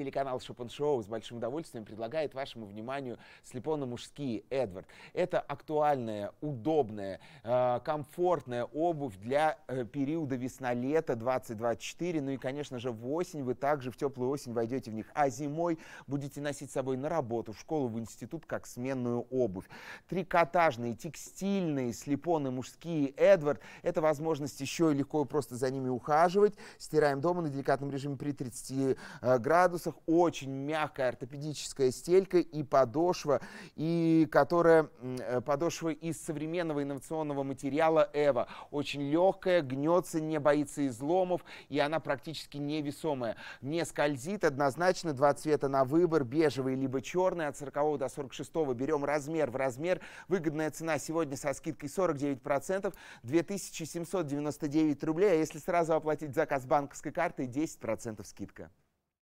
Телеканал Шопен Шоу с большим удовольствием предлагает вашему вниманию слепоно-мужские Эдвард. Это актуальная, удобная, э, комфортная обувь для э, периода весна-лето 2024. Ну и, конечно же, в осень вы также в теплую осень войдете в них, а зимой будете носить с собой на работу, в школу, в институт, как сменную обувь. Трикотажные, текстильные, слепоны мужские Эдвард – это возможность еще и легко просто за ними ухаживать. Стираем дома на деликатном режиме при 30 э, градусах колесах очень мягкая ортопедическая стелька и подошва, и которая э, подошва из современного инновационного материала Эва. Очень легкая, гнется, не боится изломов, и она практически невесомая. Не скользит, однозначно два цвета на выбор, бежевый либо черный, от 40 до 46 берем размер в размер. Выгодная цена сегодня со скидкой 49%, 2799 рублей, а если сразу оплатить заказ банковской картой, 10% скидка.